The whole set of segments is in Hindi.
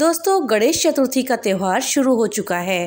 दोस्तों गणेश चतुर्थी का त्यौहार शुरू हो चुका है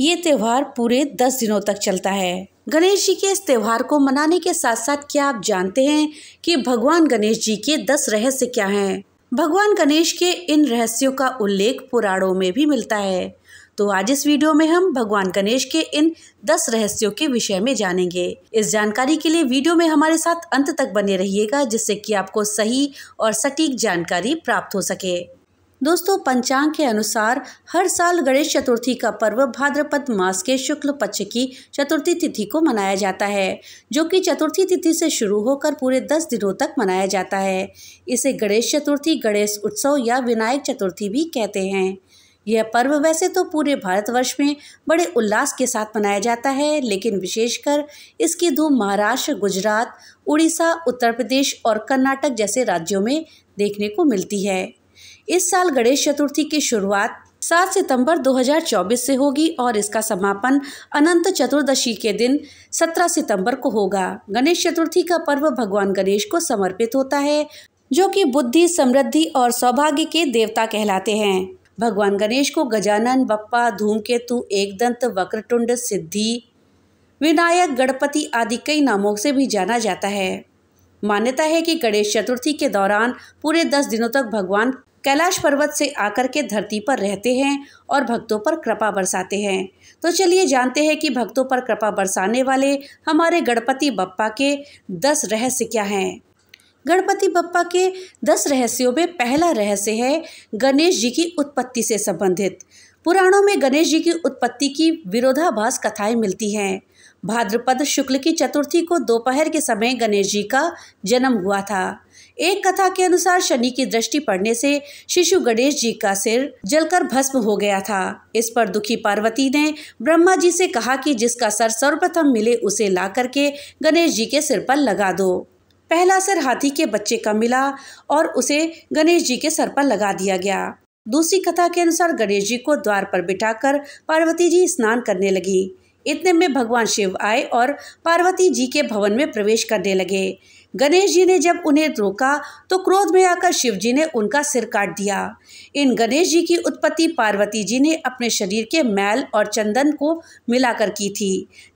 ये त्यौहार पूरे दस दिनों तक चलता है गणेश जी के इस त्यौहार को मनाने के साथ साथ क्या आप जानते हैं कि भगवान गणेश जी के दस रहस्य क्या हैं भगवान गणेश के इन रहस्यों का उल्लेख पुराणों में भी मिलता है तो आज इस वीडियो में हम भगवान गणेश के इन दस रहस्यों के विषय में जानेंगे इस जानकारी के लिए वीडियो में हमारे साथ अंत तक बने रहिएगा जिससे कि आपको सही और सटीक जानकारी प्राप्त हो सके दोस्तों पंचांग के अनुसार हर साल गणेश चतुर्थी का पर्व भाद्रपद मास के शुक्ल पक्ष की चतुर्थी तिथि को मनाया जाता है जो कि चतुर्थी तिथि से शुरू होकर पूरे दस दिनों तक मनाया जाता है इसे गणेश चतुर्थी गणेश उत्सव या विनायक चतुर्थी भी कहते हैं यह पर्व वैसे तो पूरे भारतवर्ष में बड़े उल्लास के साथ मनाया जाता है लेकिन विशेषकर इसकी धूम महाराष्ट्र गुजरात उड़ीसा उत्तर प्रदेश और कर्नाटक जैसे राज्यों में देखने को मिलती है इस साल गणेश चतुर्थी की शुरुआत 7 सितंबर 2024 से होगी और इसका समापन अनंत चतुर्दशी के दिन 17 सितंबर को होगा गणेश चतुर्थी का पर्व भगवान गणेश को समर्पित होता है जो कि बुद्धि समृद्धि और सौभाग्य के देवता कहलाते हैं भगवान गणेश को गजानन बप्पा धूमकेतु एकदंत वक्रटुंड सिद्धि विनायक गणपति आदि कई नामों से भी जाना जाता है मान्यता है कि गणेश चतुर्थी के दौरान पूरे दस दिनों तक भगवान कैलाश पर्वत से आकर के धरती पर रहते हैं और भक्तों पर कृपा बरसाते हैं तो चलिए जानते हैं कि भक्तों पर कृपा बरसाने वाले हमारे गणपति बप्पा के दस रहस्य क्या हैं गणपति बप्पा के दस रहस्यों में पहला रहस्य है गणेश जी की उत्पत्ति से संबंधित पुराणों में गणेश जी की उत्पत्ति की विरोधाभास कथाएं मिलती हैं भाद्रपद शुक्ल की चतुर्थी को दोपहर के समय गणेश जी का जन्म हुआ था एक कथा के अनुसार शनि की दृष्टि पड़ने से शिशु गणेश जी का सिर जलकर भस्म हो गया था इस पर दुखी पार्वती ने ब्रह्मा जी से कहा कि जिसका सर सर्वप्रथम मिले उसे ला करके गणेश जी के सिर पर लगा दो पहला सर हाथी के बच्चे का मिला और उसे गणेश जी के सर पर लगा दिया गया दूसरी कथा के अनुसार गणेश जी को द्वार पर बिठाकर पार्वती जी स्नान करने लगी इतने में भगवान शिव आए और पार्वती जी के भवन में प्रवेश करने लगे गणेश जी ने जब उन्हें रोका तो क्रोध में आकर शिव जी ने उनका सिर काट दिया इन गणेश जी की उत्पत्ति पार्वती जी ने अपने शरीर के मैल और चंदन को मिलाकर की थी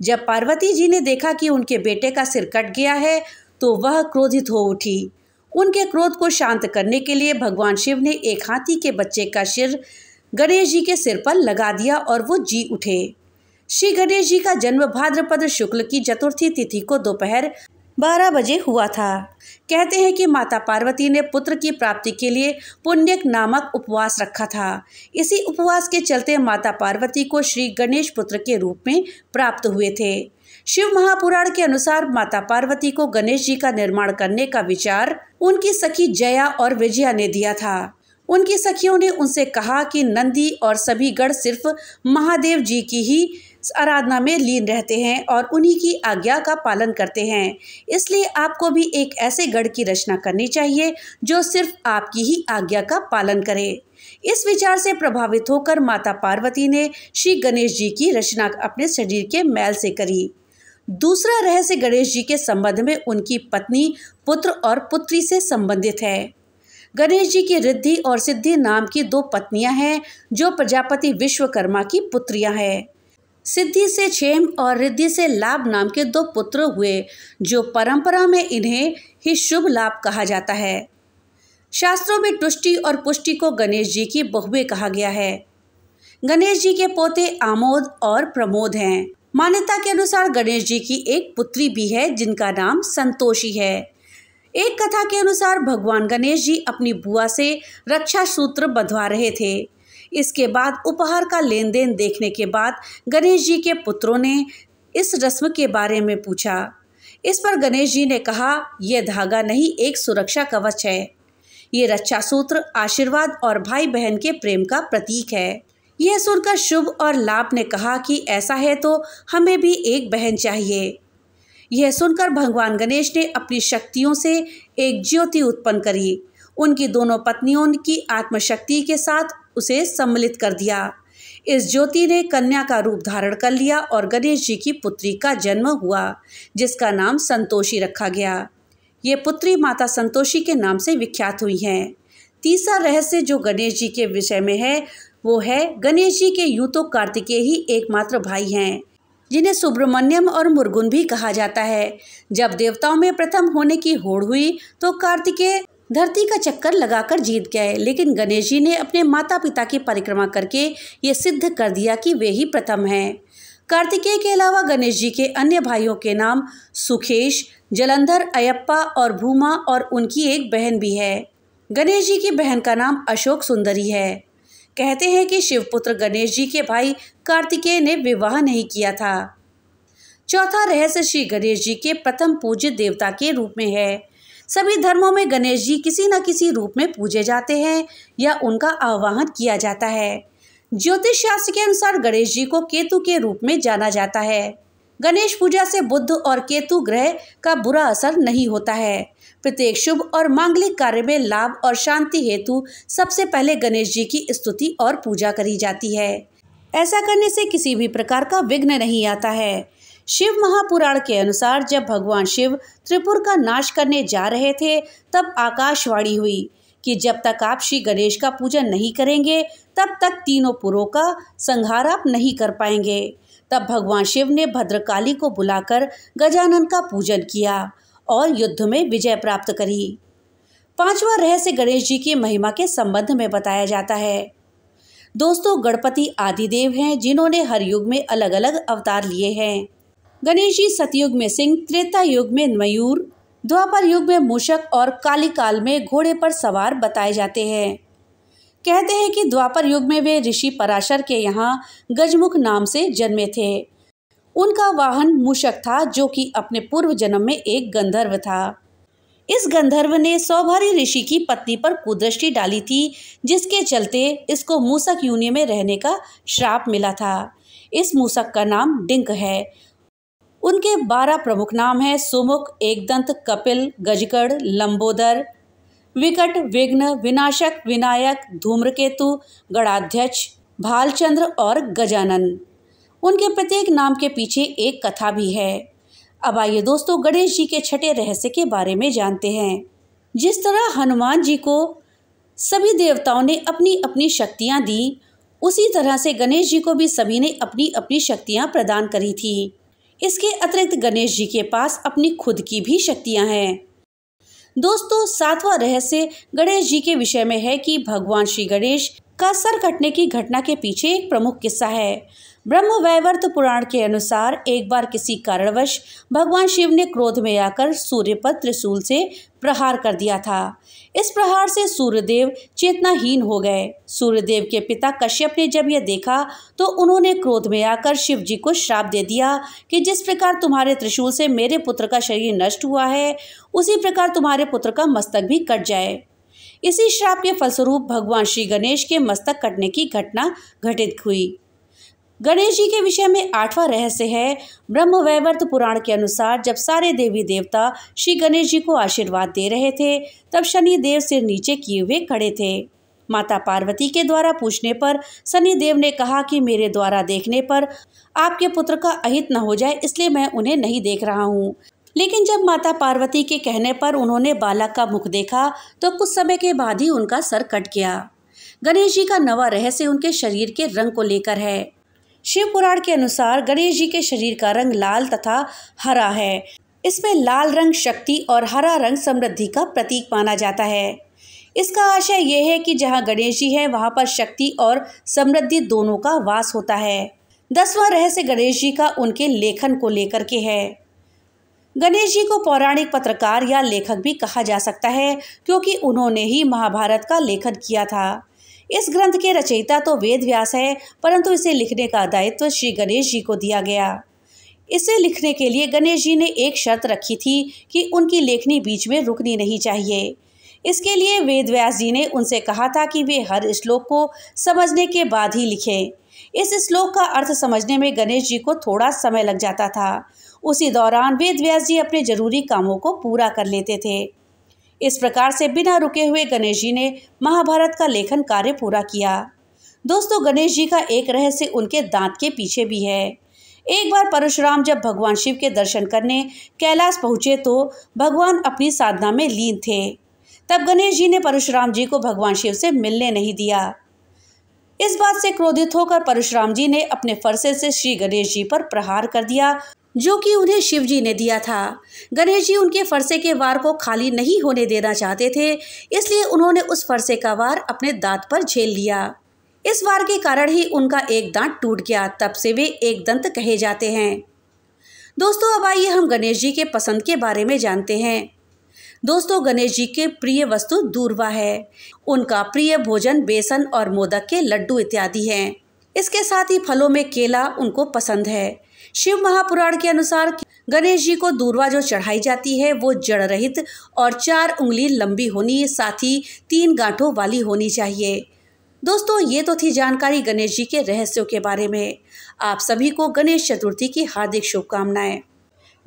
जब पार्वती जी ने देखा कि उनके बेटे का सिर कट गया है तो वह क्रोधित हो उठी उनके क्रोध को शांत करने के लिए भगवान शिव ने एक हाथी के बच्चे का सिर गणेश जी के सिर पर लगा दिया और वो जी उठे श्री गणेश जी का जन्म भाद्रपद शुक्ल की चतुर्थी तिथि को दोपहर बारह बजे हुआ था कहते हैं कि माता पार्वती ने पुत्र की प्राप्ति के लिए पुण्यक नामक उपवास रखा था इसी उपवास के चलते माता पार्वती को श्री गणेश पुत्र के रूप में प्राप्त हुए थे शिव महापुराण के अनुसार माता पार्वती को गणेश जी का निर्माण करने का विचार उनकी सखी जया और विजया ने दिया था उनकी सखियों ने उनसे कहा कि नंदी और सभी गढ़ सिर्फ महादेव जी की ही आराधना में लीन रहते हैं और उन्हीं की आज्ञा का पालन करते हैं इसलिए आपको भी एक ऐसे गढ़ की रचना करनी चाहिए जो सिर्फ आपकी ही आज्ञा का पालन करे इस विचार से प्रभावित होकर माता पार्वती ने श्री गणेश जी की रचना अपने शरीर के मैल से करी दूसरा रहस्य गणेश जी के संबंध में उनकी पत्नी पुत्र और पुत्री से संबंधित है गणेश जी की रिद्धि और सिद्धि नाम की दो पत्नियां हैं जो प्रजापति विश्वकर्मा की पुत्रियां हैं सिद्धि से क्षेम और रिद्धि से लाभ नाम के दो पुत्र हुए जो परंपरा में इन्हें ही शुभ लाभ कहा जाता है शास्त्रों में तुष्टि और पुष्टि को गणेश जी की बहुबे कहा गया है गणेश जी के पोते आमोद और प्रमोद हैं मान्यता के अनुसार गणेश जी की एक पुत्री भी है जिनका नाम संतोषी है एक कथा के अनुसार भगवान गणेश जी अपनी बुआ से रक्षा सूत्र बंधवा रहे थे इसके बाद उपहार का लेन देन देखने के बाद गणेश जी के पुत्रों ने इस रस्म के बारे में पूछा इस पर गणेश जी ने कहा यह धागा नहीं एक सुरक्षा कवच है ये रक्षा सूत्र आशीर्वाद और भाई बहन के प्रेम का प्रतीक है यह सुनकर शुभ और लाभ ने कहा कि ऐसा है तो हमें भी एक बहन चाहिए यह सुनकर भगवान गणेश ने अपनी शक्तियों से एक ज्योति उत्पन्न करी उनकी दोनों पत्नियों की आत्मशक्ति के साथ उसे सम्मिलित कर दिया इस ज्योति ने कन्या का रूप धारण कर लिया और गणेश जी की पुत्री का जन्म हुआ जिसका नाम संतोषी रखा गया ये पुत्री माता संतोषी के नाम से विख्यात हुई हैं तीसरा रहस्य जो गणेश जी के विषय में है वो है गणेश जी के यूँ तो कार्तिकेय ही एकमात्र भाई हैं जिन्हें सुब्रमण्यम और मुर्गुन भी कहा जाता है जब देवताओं में प्रथम होने की होड़ हुई तो कार्तिकेय धरती का चक्कर लगाकर जीत गए लेकिन गणेश जी ने अपने माता पिता की परिक्रमा करके ये सिद्ध कर दिया कि वे ही प्रथम हैं कार्तिकेय के अलावा गणेश जी के अन्य भाइयों के नाम सुखेश जलंधर अयप्पा और भूमा और उनकी एक बहन भी है गणेश जी की बहन का नाम अशोक सुंदरी है कहते हैं कि शिवपुत्र गणेश जी के भाई कार्तिकेय ने विवाह नहीं किया था चौथा रहस्य श्री गणेश जी के प्रथम पूज्य देवता के रूप में है सभी धर्मों में गणेश जी किसी न किसी रूप में पूजे जाते हैं या उनका आवाहन किया जाता है ज्योतिष शास्त्र के अनुसार गणेश जी को केतु के रूप में जाना जाता है गणेश पूजा से बुद्ध और केतु ग्रह का बुरा असर नहीं होता है प्रत्येक शुभ और मांगलिक कार्य में लाभ और शांति हेतु सबसे पहले गणेश जी की स्तुति और पूजा करी जाती है ऐसा करने से किसी भी प्रकार का विघ्न नहीं आता है शिव महापुराण के अनुसार जब भगवान शिव त्रिपुर का नाश करने जा रहे थे तब आकाशवाणी हुई कि जब तक आप श्री गणेश का पूजन नहीं करेंगे तब तक तीनों पुरों का संहार आप नहीं कर पाएंगे तब भगवान शिव ने भद्रकाली को बुलाकर गजानन का पूजन किया और युद्ध में विजय प्राप्त करी पांचवा रहस्य गणेश जी की महिमा के संबंध में बताया जाता है दोस्तों गणपति आदिदेव हैं जिन्होंने हर युग में अलग अलग अवतार लिए हैं गणेश जी सतयुग में सिंह त्रेता युग में मयूर द्वापर युग में मूषक और काली काल में घोड़े पर सवार बताए जाते हैं कहते हैं कि द्वापर युग में वे ऋषि पराशर के यहाँ गजमुख नाम से जन्मे थे उनका वाहन मूषक था जो कि अपने पूर्व जन्म में एक गंधर्व था इस गंधर्व ने सौभारी ऋषि की पत्नी पर कुदृष्टि डाली थी जिसके चलते इसको मूसक यूनि में रहने का श्राप मिला था इस मूसक का नाम डिंक है उनके बारह प्रमुख नाम हैं सुमुख एकदंत कपिल गजकड़ लंबोदर विकट विघ्न विनाशक विनायक धूम्रकेतु गणाध्यक्ष भालचंद्र और गजानन उनके प्रत्येक नाम के पीछे एक कथा भी है अब आइए दोस्तों गणेश जी के छठे रहस्य के बारे में जानते हैं जिस तरह हनुमान जी को सभी देवताओं ने अपनी अपनी शक्तियाँ दी उसी तरह से गणेश जी को भी सभी ने अपनी अपनी शक्तियाँ प्रदान करी थीं इसके अतिरिक्त गणेश जी के पास अपनी खुद की भी शक्तियाँ हैं दोस्तों सातवां रहस्य गणेश जी के विषय में है कि भगवान श्री गणेश का सर कटने की घटना के पीछे एक प्रमुख किस्सा है ब्रह्म वैवर्त पुराण के अनुसार एक बार किसी कारणवश भगवान शिव ने क्रोध में आकर सूर्य पर त्रिशूल से प्रहार कर दिया था इस प्रहार से सूर्यदेव चेतनाहीन हो गए सूर्यदेव के पिता कश्यप ने जब यह देखा तो उन्होंने क्रोध में आकर शिव जी को श्राप दे दिया कि जिस प्रकार तुम्हारे त्रिशूल से मेरे पुत्र का शरीर नष्ट हुआ है उसी प्रकार तुम्हारे पुत्र का मस्तक भी कट जाए इसी श्राप के फलस्वरूप भगवान श्री गणेश के मस्तक कटने की घटना घटित हुई गणेश जी के विषय में आठवां रहस्य है ब्रह्म वैवर्त पुराण के अनुसार जब सारे देवी देवता श्री गणेश जी को आशीर्वाद दे रहे थे तब शनि देव सिर नीचे किए हुए खड़े थे माता पार्वती के द्वारा पूछने पर सनी देव ने कहा कि मेरे द्वारा देखने पर आपके पुत्र का अहित न हो जाए इसलिए मैं उन्हें नहीं देख रहा हूँ लेकिन जब माता पार्वती के कहने पर उन्होंने बालक का मुख देखा तो कुछ समय के बाद ही उनका सर कट गया गणेश जी का नवा रहस्य उनके शरीर के रंग को लेकर है शिव पुराण के अनुसार गणेश जी के शरीर का रंग लाल तथा हरा है इसमें लाल रंग शक्ति और हरा रंग समृद्धि का प्रतीक माना जाता है इसका आशय यह है कि जहाँ गणेश जी है वहाँ पर शक्ति और समृद्धि दोनों का वास होता है दसवां रहस्य गणेश जी का उनके लेखन को लेकर के है गणेश जी को पौराणिक पत्रकार या लेखक भी कहा जा सकता है क्योंकि उन्होंने ही महाभारत का लेखन किया था इस ग्रंथ के रचयिता तो वेद व्यास है परंतु इसे लिखने का दायित्व श्री गणेश जी को दिया गया इसे लिखने के लिए गणेश जी ने एक शर्त रखी थी कि उनकी लेखनी बीच में रुकनी नहीं चाहिए इसके लिए वेद व्यास जी ने उनसे कहा था कि वे हर श्लोक को समझने के बाद ही लिखें इस श्लोक का अर्थ समझने में गणेश जी को थोड़ा समय लग जाता था उसी दौरान वेद व्यास जी अपने जरूरी कामों को पूरा कर लेते थे इस प्रकार से बिना रुके हुए गणेश जी ने महाभारत का लेखन कार्य पूरा किया दोस्तों गणेश जी का एक रहस्य उनके दांत के पीछे भी है एक बार परशुराम जब भगवान शिव के दर्शन करने कैलाश पहुँचे तो भगवान अपनी साधना में लीन थे तब गणेश जी ने परशुराम जी को भगवान शिव से मिलने नहीं दिया इस बात से क्रोधित होकर परशुराम जी ने अपने फरसे से श्री गणेश जी पर प्रहार कर दिया जो कि उन्हें शिवजी ने दिया था गणेश जी उनके फरसे के वार को खाली नहीं होने देना चाहते थे इसलिए उन्होंने उस फरसे का वार अपने दांत पर झेल लिया इस वार के कारण ही उनका एक दांत टूट गया तब से वे एक दंत कहे जाते हैं दोस्तों अब आइए हम गणेश जी के पसंद के बारे में जानते हैं दोस्तों गणेश जी के प्रिय वस्तु दूरवा है उनका प्रिय भोजन बेसन और मोदक के लड्डू इत्यादि हैं इसके साथ ही फलों में केला उनको पसंद है शिव महापुराण के अनुसार गणेश जी को दूरवा जो चढ़ाई जाती है वो जड़ रहित और चार उंगली लंबी होनी साथ ही तीन गांठों वाली होनी चाहिए दोस्तों ये तो थी जानकारी गणेश जी के रहस्यों के बारे में आप सभी को गणेश चतुर्थी की हार्दिक शुभकामनाएं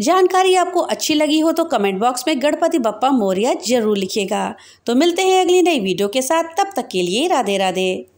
जानकारी आपको अच्छी लगी हो तो कमेंट बॉक्स में गणपति बप्पा मौर्य जरूर लिखिएगा तो मिलते हैं अगली नई वीडियो के साथ तब तक के लिए राधे राधे